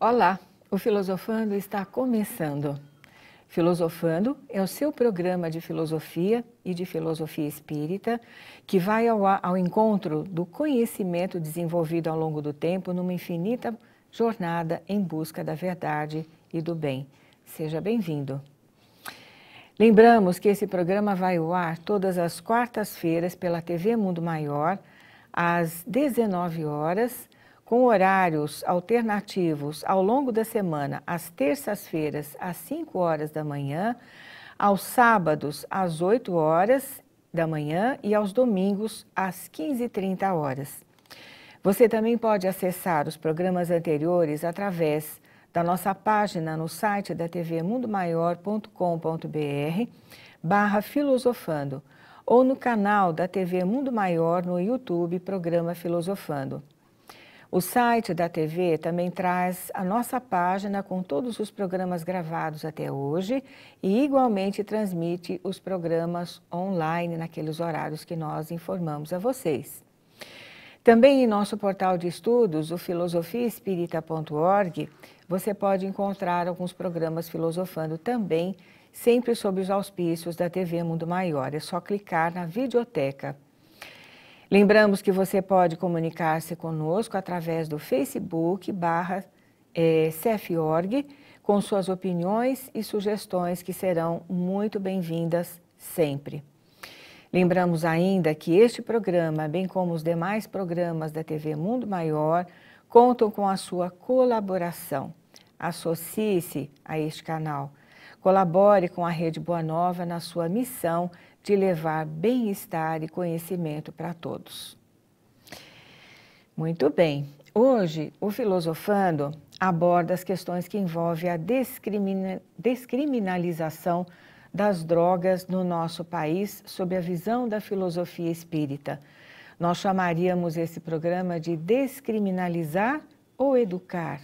Olá, o Filosofando está começando. Filosofando é o seu programa de filosofia e de filosofia espírita que vai ao, ao encontro do conhecimento desenvolvido ao longo do tempo numa infinita jornada em busca da verdade e do bem. Seja bem-vindo. Lembramos que esse programa vai ao ar todas as quartas-feiras pela TV Mundo Maior, às 19 horas com horários alternativos ao longo da semana, às terças-feiras, às 5 horas da manhã, aos sábados, às 8 horas da manhã e aos domingos, às 15h30 horas. Você também pode acessar os programas anteriores através da nossa página no site da TV mundomaior.com.br barra filosofando ou no canal da TV Mundo Maior no YouTube, programa Filosofando. O site da TV também traz a nossa página com todos os programas gravados até hoje e igualmente transmite os programas online naqueles horários que nós informamos a vocês. Também em nosso portal de estudos, o filosofiaespirita.org, você pode encontrar alguns programas filosofando também, sempre sob os auspícios da TV Mundo Maior. É só clicar na videoteca Lembramos que você pode comunicar-se conosco através do Facebook barra é, CFORG, com suas opiniões e sugestões que serão muito bem-vindas sempre. Lembramos ainda que este programa, bem como os demais programas da TV Mundo Maior, contam com a sua colaboração. Associe-se a este canal. Colabore com a Rede Boa Nova na sua missão de levar bem-estar e conhecimento para todos. Muito bem. Hoje, o Filosofando aborda as questões que envolvem a descrimina descriminalização das drogas no nosso país sob a visão da filosofia espírita. Nós chamaríamos esse programa de Descriminalizar ou Educar.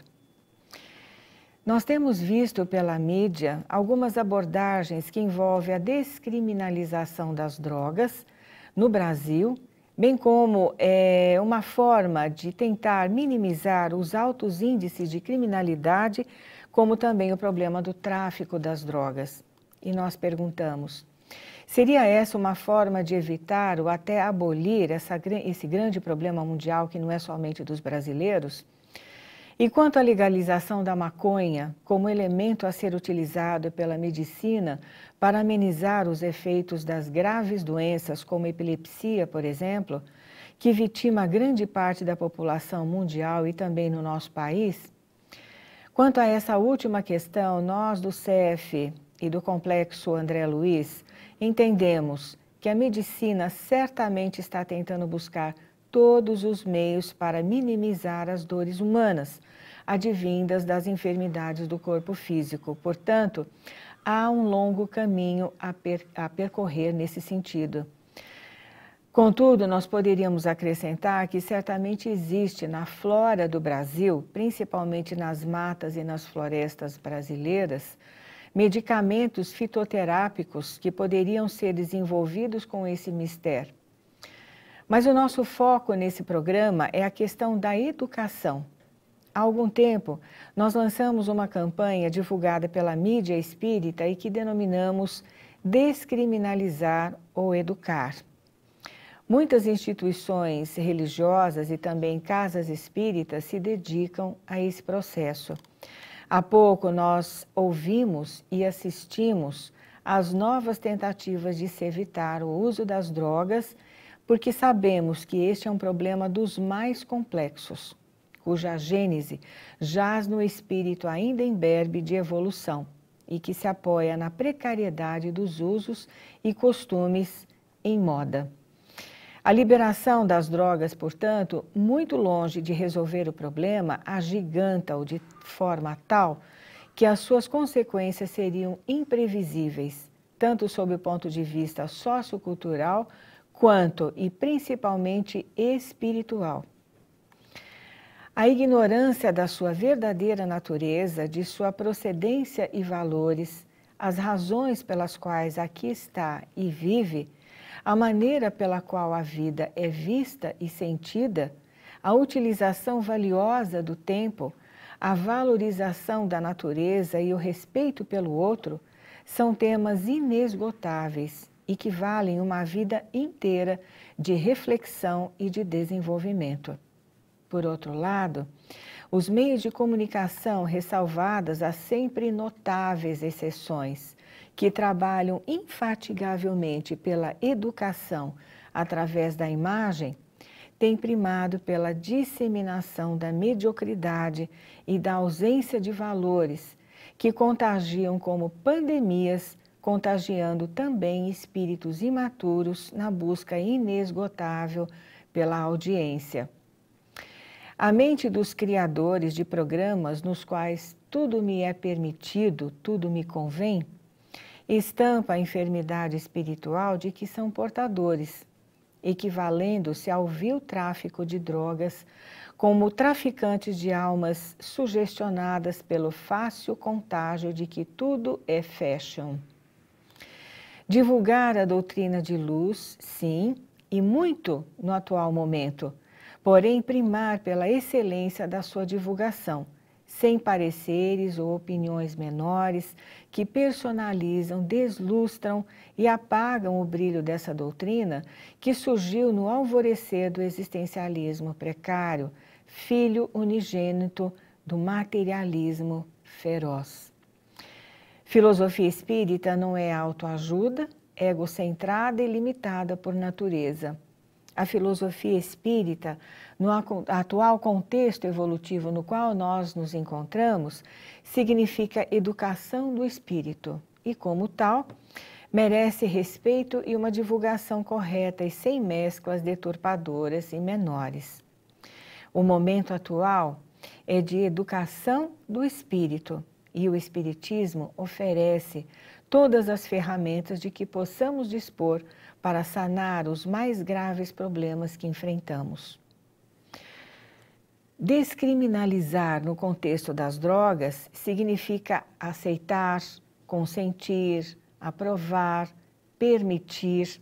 Nós temos visto pela mídia algumas abordagens que envolvem a descriminalização das drogas no Brasil, bem como é, uma forma de tentar minimizar os altos índices de criminalidade, como também o problema do tráfico das drogas. E nós perguntamos: seria essa uma forma de evitar ou até abolir essa, esse grande problema mundial que não é somente dos brasileiros? E quanto à legalização da maconha como elemento a ser utilizado pela medicina para amenizar os efeitos das graves doenças, como epilepsia, por exemplo, que vitima grande parte da população mundial e também no nosso país? Quanto a essa última questão, nós do CEF e do Complexo André Luiz entendemos que a medicina certamente está tentando buscar todos os meios para minimizar as dores humanas, advindas das enfermidades do corpo físico. Portanto, há um longo caminho a, per a percorrer nesse sentido. Contudo, nós poderíamos acrescentar que certamente existe na flora do Brasil, principalmente nas matas e nas florestas brasileiras, medicamentos fitoterápicos que poderiam ser desenvolvidos com esse mistério mas o nosso foco nesse programa é a questão da educação. Há algum tempo, nós lançamos uma campanha divulgada pela mídia espírita e que denominamos Descriminalizar ou Educar. Muitas instituições religiosas e também casas espíritas se dedicam a esse processo. Há pouco nós ouvimos e assistimos às novas tentativas de se evitar o uso das drogas porque sabemos que este é um problema dos mais complexos, cuja gênese jaz no espírito ainda imberbe de evolução e que se apoia na precariedade dos usos e costumes em moda. A liberação das drogas, portanto, muito longe de resolver o problema, agiganta-o de forma tal que as suas consequências seriam imprevisíveis, tanto sob o ponto de vista sociocultural quanto e principalmente espiritual. A ignorância da sua verdadeira natureza, de sua procedência e valores, as razões pelas quais aqui está e vive, a maneira pela qual a vida é vista e sentida, a utilização valiosa do tempo, a valorização da natureza e o respeito pelo outro são temas inesgotáveis equivalem uma vida inteira de reflexão e de desenvolvimento. Por outro lado, os meios de comunicação, ressalvadas as sempre notáveis exceções, que trabalham infatigavelmente pela educação através da imagem, têm primado pela disseminação da mediocridade e da ausência de valores que contagiam como pandemias contagiando também espíritos imaturos na busca inesgotável pela audiência. A mente dos criadores de programas nos quais tudo me é permitido, tudo me convém, estampa a enfermidade espiritual de que são portadores, equivalendo-se ao vil tráfico de drogas, como traficantes de almas sugestionadas pelo fácil contágio de que tudo é fashion divulgar a doutrina de luz, sim, e muito no atual momento, porém primar pela excelência da sua divulgação, sem pareceres ou opiniões menores que personalizam, deslustram e apagam o brilho dessa doutrina que surgiu no alvorecer do existencialismo precário, filho unigênito do materialismo feroz. Filosofia espírita não é autoajuda, é egocentrada e limitada por natureza. A filosofia espírita, no atual contexto evolutivo no qual nós nos encontramos, significa educação do espírito e, como tal, merece respeito e uma divulgação correta e sem mesclas deturpadoras e menores. O momento atual é de educação do espírito e o Espiritismo oferece todas as ferramentas de que possamos dispor para sanar os mais graves problemas que enfrentamos. Descriminalizar no contexto das drogas significa aceitar, consentir, aprovar, permitir.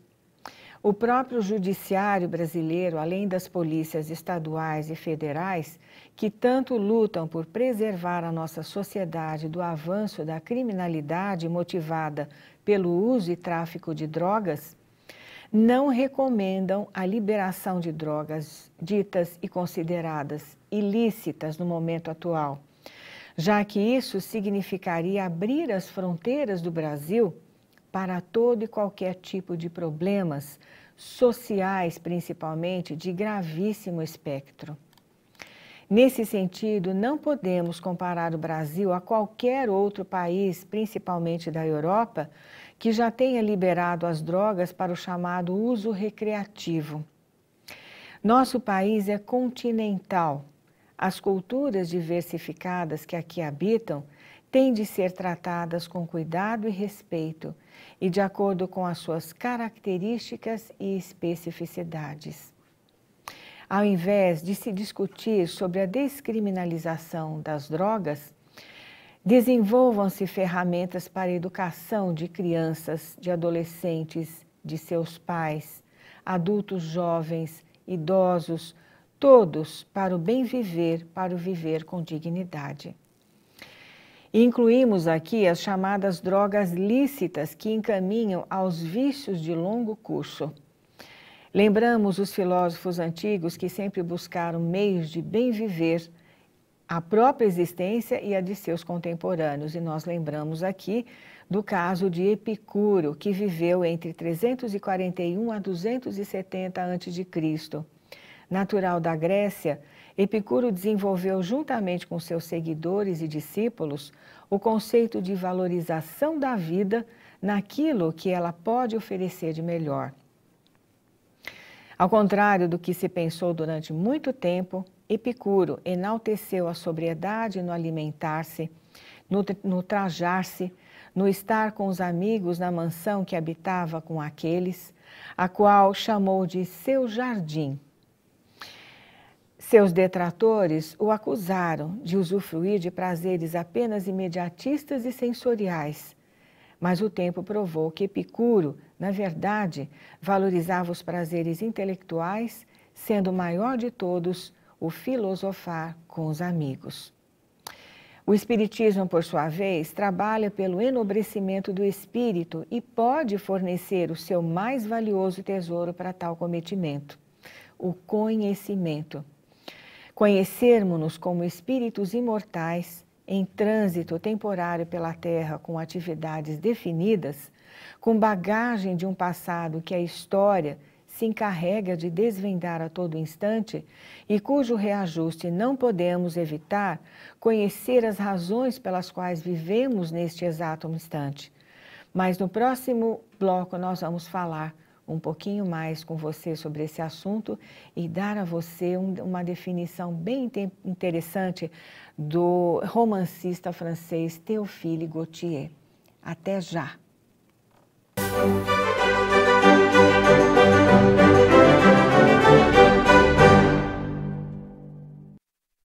O próprio judiciário brasileiro, além das polícias estaduais e federais, que tanto lutam por preservar a nossa sociedade do avanço da criminalidade motivada pelo uso e tráfico de drogas, não recomendam a liberação de drogas ditas e consideradas ilícitas no momento atual, já que isso significaria abrir as fronteiras do Brasil para todo e qualquer tipo de problemas sociais, principalmente de gravíssimo espectro. Nesse sentido, não podemos comparar o Brasil a qualquer outro país, principalmente da Europa, que já tenha liberado as drogas para o chamado uso recreativo. Nosso país é continental. As culturas diversificadas que aqui habitam têm de ser tratadas com cuidado e respeito e de acordo com as suas características e especificidades ao invés de se discutir sobre a descriminalização das drogas, desenvolvam-se ferramentas para a educação de crianças, de adolescentes, de seus pais, adultos jovens, idosos, todos para o bem viver, para o viver com dignidade. Incluímos aqui as chamadas drogas lícitas que encaminham aos vícios de longo curso. Lembramos os filósofos antigos que sempre buscaram meios de bem viver a própria existência e a de seus contemporâneos. E nós lembramos aqui do caso de Epicuro, que viveu entre 341 a 270 a.C. Natural da Grécia, Epicuro desenvolveu, juntamente com seus seguidores e discípulos, o conceito de valorização da vida naquilo que ela pode oferecer de melhor. Ao contrário do que se pensou durante muito tempo, Epicuro enalteceu a sobriedade no alimentar-se, no, no trajar-se, no estar com os amigos na mansão que habitava com aqueles, a qual chamou de seu jardim. Seus detratores o acusaram de usufruir de prazeres apenas imediatistas e sensoriais, mas o tempo provou que Epicuro, na verdade, valorizava os prazeres intelectuais, sendo o maior de todos o filosofar com os amigos. O Espiritismo, por sua vez, trabalha pelo enobrecimento do espírito e pode fornecer o seu mais valioso tesouro para tal cometimento: o conhecimento. Conhecermos-nos como espíritos imortais em trânsito temporário pela Terra com atividades definidas, com bagagem de um passado que a história se encarrega de desvendar a todo instante e cujo reajuste não podemos evitar, conhecer as razões pelas quais vivemos neste exato instante. Mas no próximo bloco nós vamos falar um pouquinho mais com você sobre esse assunto e dar a você um, uma definição bem interessante do romancista francês Théophile Gautier. Até já!